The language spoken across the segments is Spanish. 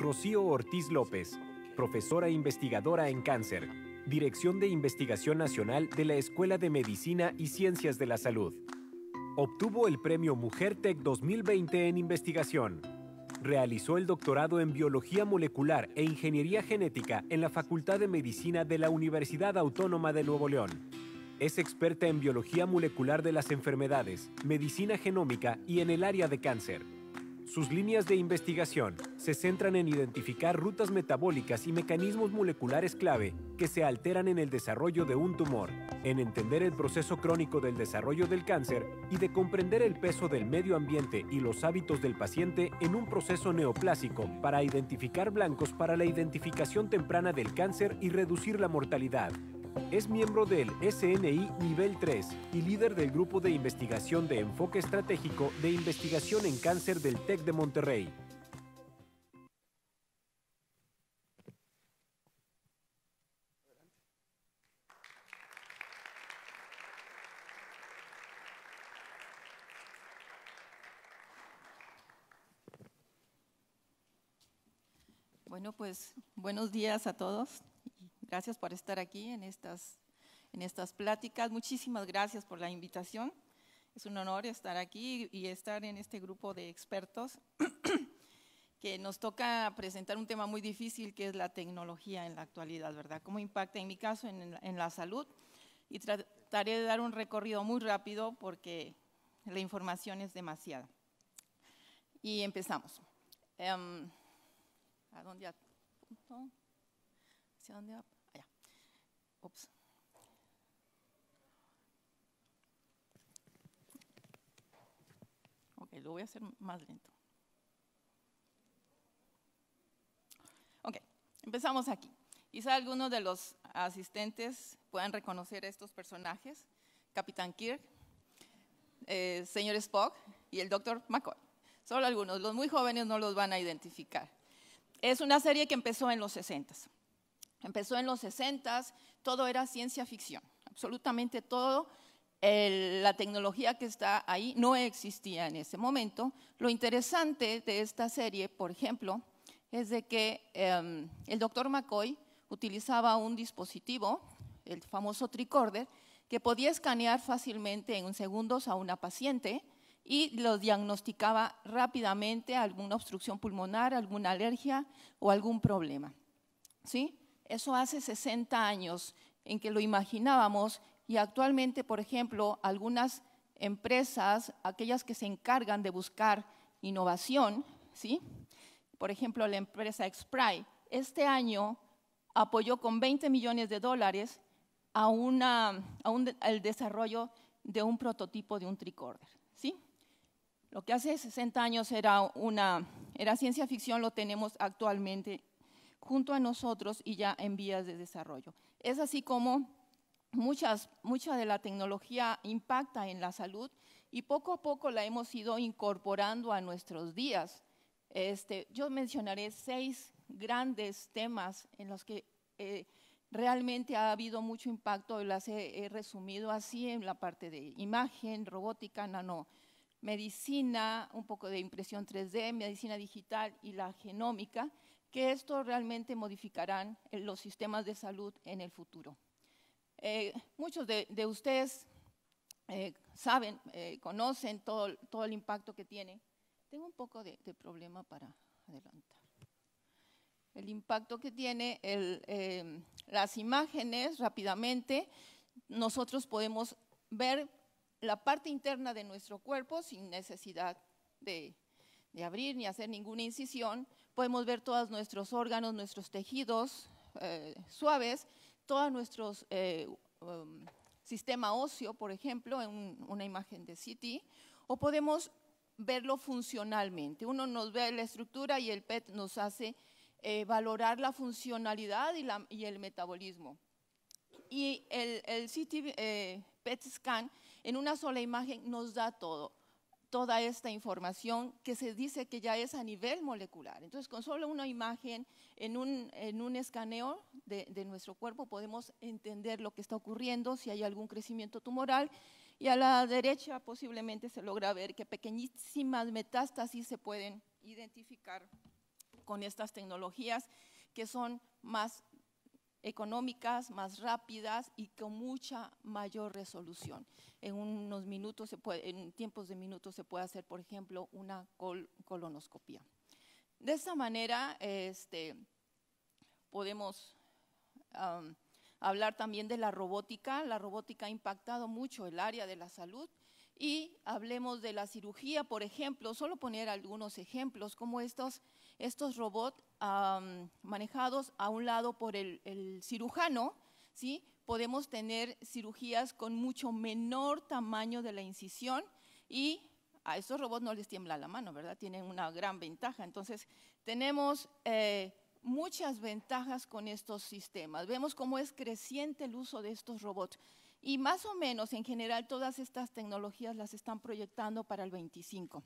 Rocío Ortiz López, profesora e investigadora en cáncer, Dirección de Investigación Nacional de la Escuela de Medicina y Ciencias de la Salud. Obtuvo el premio Mujer Tech 2020 en investigación. Realizó el doctorado en Biología Molecular e Ingeniería Genética en la Facultad de Medicina de la Universidad Autónoma de Nuevo León. Es experta en biología molecular de las enfermedades, medicina genómica y en el área de cáncer. Sus líneas de investigación se centran en identificar rutas metabólicas y mecanismos moleculares clave que se alteran en el desarrollo de un tumor, en entender el proceso crónico del desarrollo del cáncer y de comprender el peso del medio ambiente y los hábitos del paciente en un proceso neoplásico para identificar blancos para la identificación temprana del cáncer y reducir la mortalidad. Es miembro del SNI Nivel 3 y líder del Grupo de Investigación de Enfoque Estratégico de Investigación en Cáncer del TEC de Monterrey. Bueno, pues buenos días a todos. Gracias por estar aquí en estas, en estas pláticas. Muchísimas gracias por la invitación. Es un honor estar aquí y estar en este grupo de expertos que nos toca presentar un tema muy difícil que es la tecnología en la actualidad, ¿verdad? ¿Cómo impacta en mi caso en, la salud? Y trataré de dar un recorrido muy rápido porque la información es demasiada. Y empezamos. Em, ¿A dónde apunto? ¿Hacia dónde apunto? lo voy a hacer más lento. Ok, empezamos aquí. Quizá algunos de los asistentes puedan reconocer estos personajes, Capitán Kirk, eh, señor Spock y el doctor McCoy. Solo algunos, los muy jóvenes no los van a identificar. Es una serie que empezó en los 60. Empezó en los 60 todo era ciencia ficción, absolutamente todo. la tecnología que está ahí no existía en ese momento. Lo interesante de esta serie, por ejemplo, es de que em, el doctor McCoy utilizaba un dispositivo, el famoso tricorder, que podía escanear fácilmente en segundos a una paciente y lo diagnosticaba rápidamente alguna obstrucción pulmonar, alguna alergia o algún problema. ¿Sí? Eso hace 60 años en que lo imaginábamos y actualmente, por ejemplo, algunas empresas, aquellas que se encargan de buscar innovación, ¿sí? por ejemplo, la empresa Xpry, este año apoyó con 20 millones de dólares a, al desarrollo de un prototipo de un tricorder. ¿sí? Lo que hace 60 años era, era ciencia ficción, lo tenemos actualmente junto a nosotros y ya en vías de desarrollo. Es así como muchas, mucha de la tecnología impacta en la salud y poco a poco la hemos ido incorporando a nuestros días. Este, yo mencionaré seis grandes temas en los que eh, realmente ha habido mucho impacto, las he, he, resumido así en la parte de imagen, robótica, nano, medicina, un poco de impresión 3D, medicina digital y la genómica que esto realmente modificarán eh, los sistemas de salud en el futuro. Eh, muchos de, ustedes eh, saben, conocen todo, todo, el impacto que tiene. Tengo un poco de, problema para adelantar. El impacto que tiene em, las imágenes rápidamente, nosotros podemos ver la parte interna de nuestro cuerpo sin necesidad de abrir ni hacer ninguna incisión podemos ver todos nuestros órganos, nuestros tejidos eh, suaves, todo nuestro eh, um, sistema óseo, por ejemplo, en una imagen de CT, o podemos verlo funcionalmente. Uno nos ve la estructura y el PET nos hace eh, valorar la funcionalidad y, el metabolismo. Y el, el CT PET scan en una sola imagen nos da todo toda esta información que se dice que ya es a nivel molecular. Entonces, con solo una imagen en un, en un escaneo de, de, nuestro cuerpo podemos entender lo que está ocurriendo, si hay algún crecimiento tumoral. Y a la derecha posiblemente se logra ver que pequeñísimas metástasis se pueden identificar con estas tecnologías que son más económicas, más rápidas y con mucha mayor resolución. En unos minutos, se puede, en tiempos de minutos se puede hacer, por ejemplo, una colonoscopia. De esta manera, este, podemos hablar también de la robótica. La robótica ha impactado mucho el área de la salud y hablemos de la cirugía, por ejemplo, solo poner algunos ejemplos, como estos, estos robots manejados a un lado por el, cirujano, ¿sí? podemos tener cirugías con mucho menor tamaño de la incisión y a esos robots no les tiembla la mano, ¿verdad? Tienen una gran ventaja. Entonces, tenemos eh, muchas ventajas con estos sistemas. Vemos cómo es creciente el uso de estos robots. Y más o menos, en general, todas estas tecnologías las están proyectando para el 25.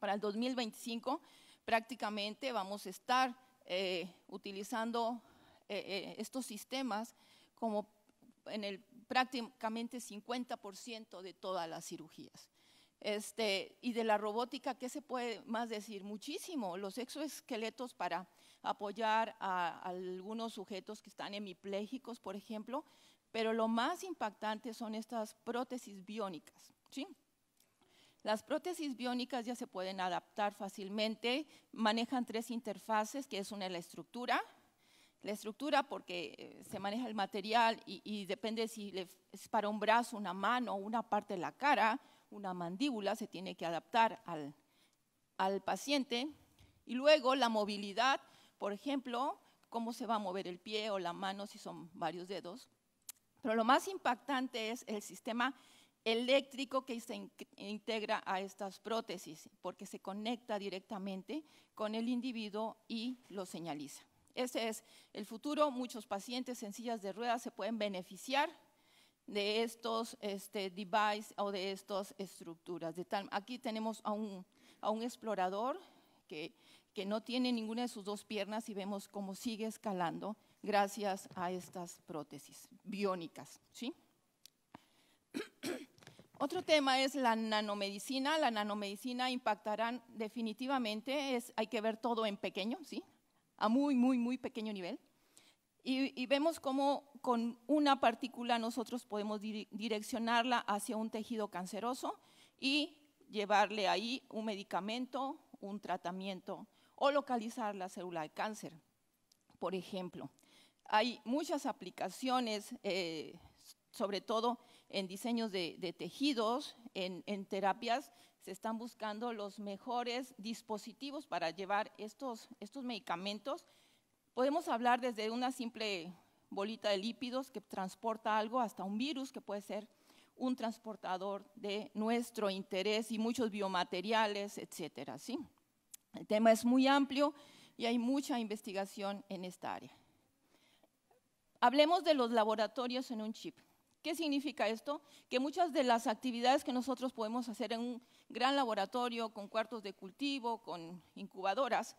Para el 2025 prácticamente vamos a estar eh, utilizando eh, eh, estos sistemas como en el prácticamente 50% de todas las cirugías. Este, y de la robótica, ¿qué se puede más decir? Muchísimo, los exoesqueletos para apoyar a, algunos sujetos que están hemipléjicos, por ejemplo, pero lo más impactante son estas prótesis biónicas, ¿sí? Las prótesis biónicas ya se pueden adaptar fácilmente, manejan tres interfaces, que es una la estructura, la estructura porque eh, se maneja el material y, depende si es para un brazo, una mano, una parte de la cara, una mandíbula, se tiene que adaptar al, al paciente. Y luego la movilidad, por ejemplo, cómo se va a mover el pie o la mano si son varios dedos. Pero lo más impactante es el sistema eléctrico que se integra a estas prótesis, porque se conecta directamente con el individuo y lo señaliza. Ese es el futuro. Muchos pacientes en sillas de ruedas se pueden beneficiar de estos este, devices o de estas estructuras. aquí tenemos a un, explorador que, que no tiene ninguna de sus dos piernas y vemos cómo sigue escalando gracias a estas prótesis biónicas. ¿sí? Otro tema es la nanomedicina. La nanomedicina impactará definitivamente, hay que ver todo en pequeño, ¿sí? A muy, muy, muy pequeño nivel. Y, vemos cómo con una partícula nosotros podemos direccionarla hacia un tejido canceroso y llevarle ahí un medicamento, un tratamiento o localizar la célula de cáncer, por ejemplo. Hay muchas aplicaciones eh, sobre todo en diseños de, tejidos, en, terapias, se están buscando los mejores dispositivos para llevar estos, estos medicamentos. Podemos hablar desde una simple bolita de lípidos que transporta algo hasta un virus que puede ser un transportador de nuestro interés y muchos biomateriales, etcétera. El tema es muy amplio y hay mucha investigación en esta área. Hablemos de los laboratorios en un chip. ¿Qué significa esto? Que muchas de las actividades que nosotros podemos hacer en un gran laboratorio, con cuartos de cultivo, con incubadoras,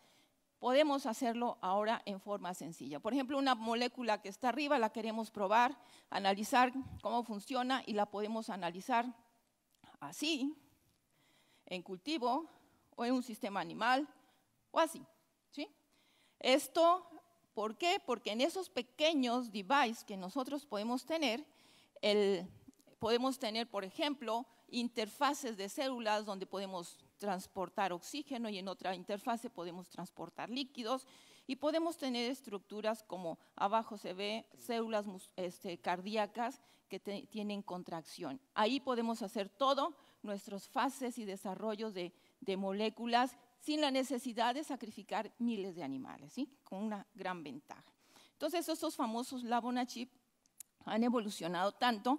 podemos hacerlo ahora en forma sencilla. Por ejemplo, una molécula que está arriba la queremos probar, analizar cómo funciona y la podemos analizar así, en cultivo o en un sistema animal o así. ¿sí? Esto, ¿por qué? Porque en esos pequeños devices que nosotros podemos tener, podemos tener, por ejemplo, interfaces de células donde podemos transportar oxígeno y en otra interfase podemos transportar líquidos y podemos tener estructuras como abajo se ve células este, cardíacas que tienen contracción. Ahí podemos hacer todo, nuestras fases y desarrollos de, moléculas sin la necesidad de sacrificar miles de animales, ¿sí? con una gran ventaja. Entonces, esos famosos lab-on-a-chip han evolucionado tanto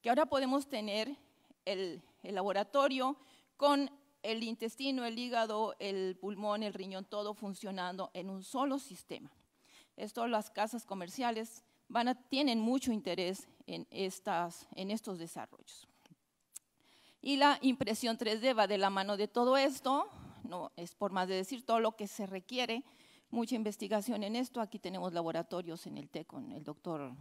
que ahora podemos tener el, laboratorio con el intestino, el hígado, el pulmón, el riñón, todo funcionando en un solo sistema. Esto las casas comerciales tienen mucho interés en, estas, en estos desarrollos. Y la impresión 3D va de la mano de todo esto, no es por más de decir todo lo que se requiere, mucha investigación en esto. Aquí tenemos laboratorios en el TEC con el doctor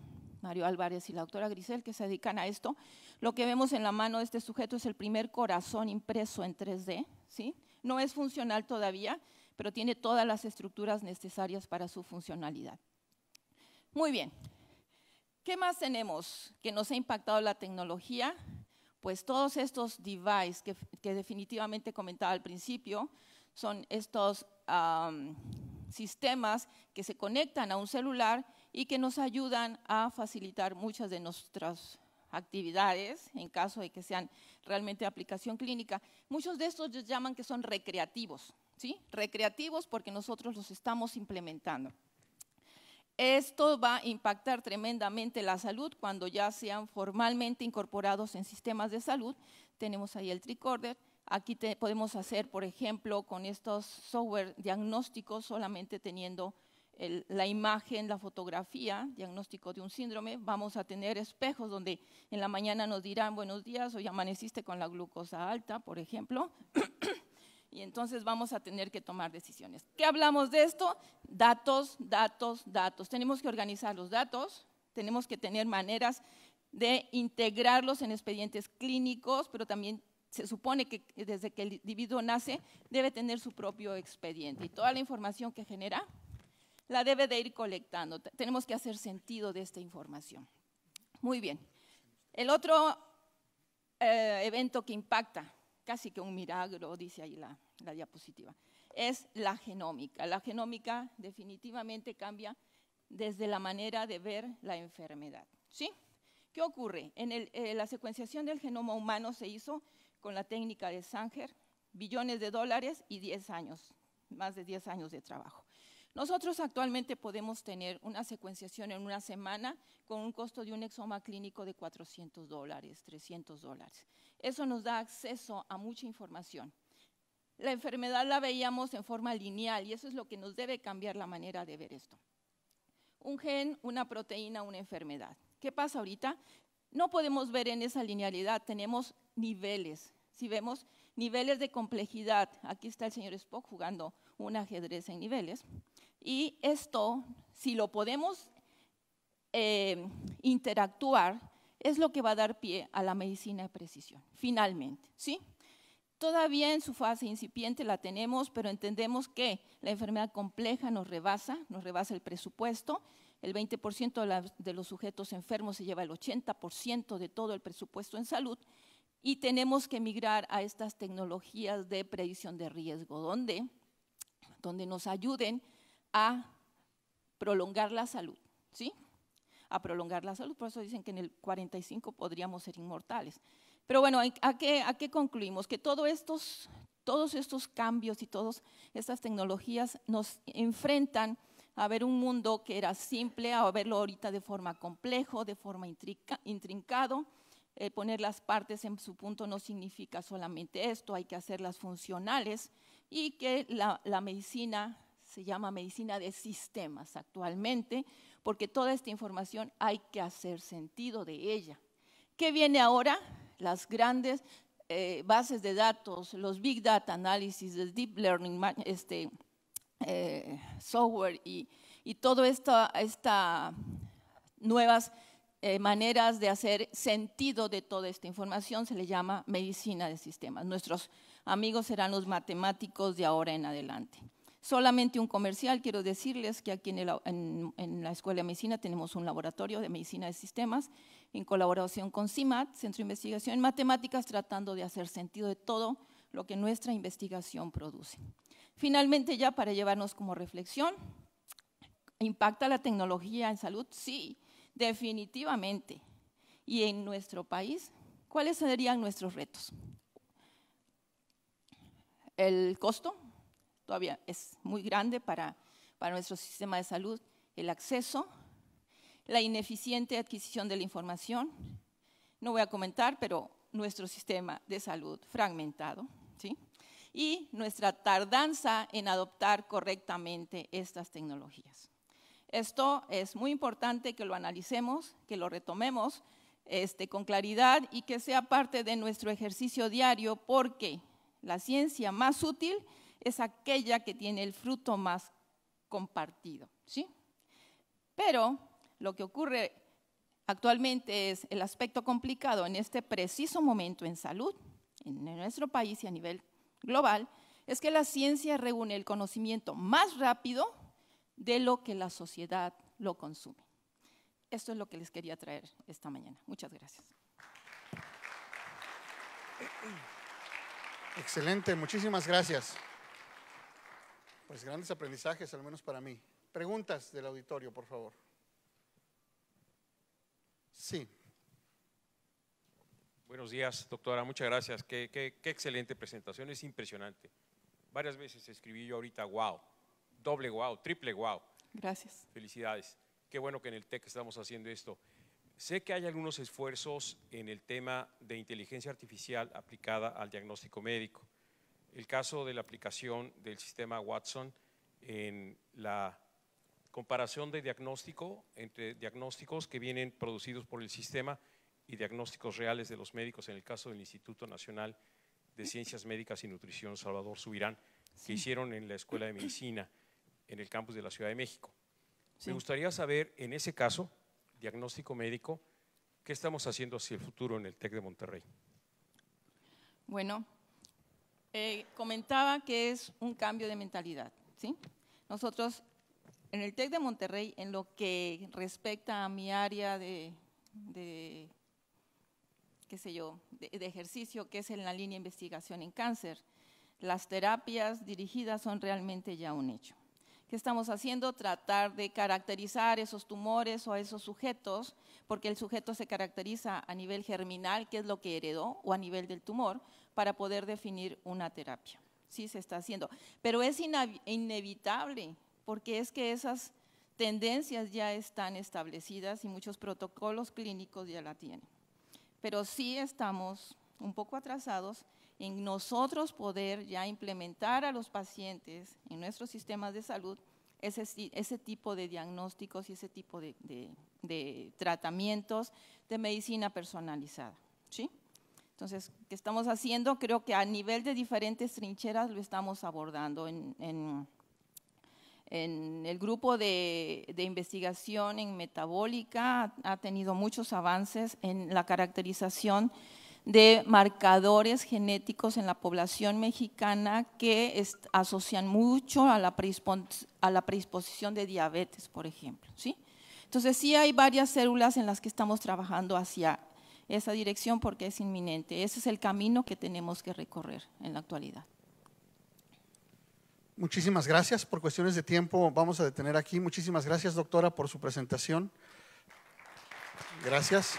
Mario Álvarez y la doctora Grisel, que se dedican a esto. Lo que vemos en la mano de este sujeto es el primer corazón impreso en 3D, ¿sí? No es funcional todavía, pero tiene todas las estructuras necesarias para su funcionalidad. Muy bien, ¿qué más tenemos que nos ha impactado la tecnología? Pues todos estos devices que, definitivamente comentaba al principio, son estos sistemas que se conectan a un celular y que nos ayudan a facilitar muchas de nuestras actividades en caso de que sean realmente de aplicación clínica. Muchos de estos llaman que son recreativos, ¿sí? Recreativos porque nosotros los estamos implementando. Esto va a impactar tremendamente la salud cuando ya sean formalmente incorporados en sistemas de salud. Tenemos ahí el tricorder. Aquí podemos hacer, por ejemplo, con estos software diagnósticos solamente teniendo la imagen, la fotografía, diagnóstico de un síndrome, vamos a tener espejos donde en la mañana nos dirán buenos días, hoy amaneciste con la glucosa alta, por ejemplo, y entonces vamos a tener que tomar decisiones. ¿Qué hablamos de esto? Datos, datos, datos. Tenemos que organizar los datos, tenemos que tener maneras de integrarlos en expedientes clínicos, pero también se supone que desde que el individuo nace debe tener su propio expediente y toda la información que genera la debe de ir colectando. Tenemos que hacer sentido de esta información. Muy bien. El otro eh, evento que impacta, casi que un milagro, dice ahí la, diapositiva, es la genómica. La genómica definitivamente cambia desde la manera de ver la enfermedad. ¿Sí? ¿Qué ocurre? En eh, la secuenciación del genoma humano se hizo con la técnica de Sanger, billones de dólares y 10 años, más de 10 años de trabajo. Nosotros actualmente podemos tener una secuenciación en una semana con un costo de un exoma clínico de 400 dólares, 300 dólares. Eso nos da acceso a mucha información. La enfermedad la veíamos en forma lineal y eso es lo que nos debe cambiar la manera de ver esto. Un gen, una proteína, una enfermedad. ¿Qué pasa ahorita? No podemos ver en esa linealidad, tenemos niveles. Si vemos niveles de complejidad, aquí está el señor Spock jugando un ajedrez en niveles. Y esto, si lo podemos eh, interactuar, es lo que va a dar pie a la medicina de precisión, finalmente, ¿sí? Todavía en su fase incipiente la tenemos, pero entendemos que la enfermedad compleja nos rebasa, nos rebasa el presupuesto, el 20% de, los sujetos enfermos se lleva el 80% de todo el presupuesto en salud y tenemos que migrar a estas tecnologías de predicción de riesgo, donde nos ayuden a prolongar la salud, ¿sí? A prolongar la salud, por eso dicen que en el 45 podríamos ser inmortales. Pero bueno, ¿a qué, concluimos? Que todos estos, todos estos cambios y todas estas tecnologías nos enfrentan a ver un mundo que era simple, a verlo ahorita de forma complejo, de forma intrincado. Eh, poner las partes en su punto no significa solamente esto, hay que hacerlas funcionales y que la medicina se llama medicina de sistemas actualmente, porque toda esta información hay que hacer sentido de ella. ¿Qué viene ahora? Las grandes eh, bases de datos, los big data Analysis, el deep learning, este, eh, software y, y todas estas esta nuevas eh, maneras de hacer sentido de toda esta información se le llama medicina de sistemas. Nuestros amigos serán los matemáticos de ahora en adelante solamente un comercial, quiero decirles que aquí en, la Escuela de Medicina tenemos un laboratorio de medicina de sistemas en colaboración con CIMAT, Centro de Investigación en Matemáticas, tratando de hacer sentido de todo lo que nuestra investigación produce. Finalmente, ya para llevarnos como reflexión, ¿impacta la tecnología en salud? Sí, definitivamente. ¿Y en nuestro país? ¿Cuáles serían nuestros retos? El costo, todavía es muy grande para, nuestro sistema de salud, el acceso, la ineficiente adquisición de la información, no voy a comentar, pero nuestro sistema de salud fragmentado, ¿sí? y nuestra tardanza en adoptar correctamente estas tecnologías. Esto es muy importante que lo analicemos, que lo retomemos este, con claridad y que sea parte de nuestro ejercicio diario porque la ciencia más útil es aquella que tiene el fruto más compartido, ¿sí? Pero lo que ocurre actualmente es el aspecto complicado en este preciso momento en salud, en nuestro país y a nivel global, es que la ciencia reúne el conocimiento más rápido de lo que la sociedad lo consume. Esto es lo que les quería traer esta mañana. Muchas gracias. Excelente, muchísimas gracias. Pues grandes aprendizajes, al menos para mí. Preguntas del auditorio, por favor. Sí. Buenos días, doctora. Muchas gracias. Qué, qué, excelente presentación. Es impresionante. Varias veces escribí yo ahorita, wow, doble wow, triple wow. Gracias. Felicidades. Qué bueno que en el TEC estamos haciendo esto. Sé que hay algunos esfuerzos en el tema de inteligencia artificial aplicada al diagnóstico médico el caso de la aplicación del sistema Watson en la comparación de diagnóstico entre diagnósticos que vienen producidos por el sistema y diagnósticos reales de los médicos en el caso del Instituto Nacional de Ciencias Médicas y Nutrición Salvador Subirán, que hicieron en la Escuela de Medicina en el campus de la Ciudad de México. Me gustaría saber, en ese caso, diagnóstico médico, ¿qué estamos haciendo hacia el futuro en el TEC de Monterrey? Bueno, eh, comentaba que es un cambio de mentalidad. ¿sí? Nosotros en el TEC de Monterrey, en lo que respecta a mi área de, qué sé yo, de, ejercicio, que es en la línea de investigación en cáncer, las terapias dirigidas son realmente ya un hecho. ¿Qué estamos haciendo? Tratar de caracterizar esos tumores o a esos sujetos, porque el sujeto se caracteriza a nivel germinal, que es lo que heredó, o a nivel del tumor, para poder definir una terapia. Sí se está haciendo, pero es inevitable porque es que esas tendencias ya están establecidas y muchos protocolos clínicos ya la tienen. Pero sí estamos un poco atrasados en nosotros poder ya implementar a los pacientes en nuestros sistemas de salud ese, tipo de diagnósticos y ese tipo de tratamientos de medicina personalizada. ¿sí? Entonces, ¿qué estamos haciendo? Creo que a nivel de diferentes trincheras lo estamos abordando. En, el grupo de, investigación en metabólica ha tenido muchos avances en la caracterización de marcadores genéticos en la población mexicana que asocian mucho a la, a predisposición de diabetes, por ejemplo. Entonces, sí hay varias células en las que estamos trabajando hacia esa dirección porque es inminente. Ese es el camino que tenemos que recorrer en la actualidad. Muchísimas gracias. Por cuestiones de tiempo vamos a detener aquí. Muchísimas gracias, doctora, por su presentación. Gracias.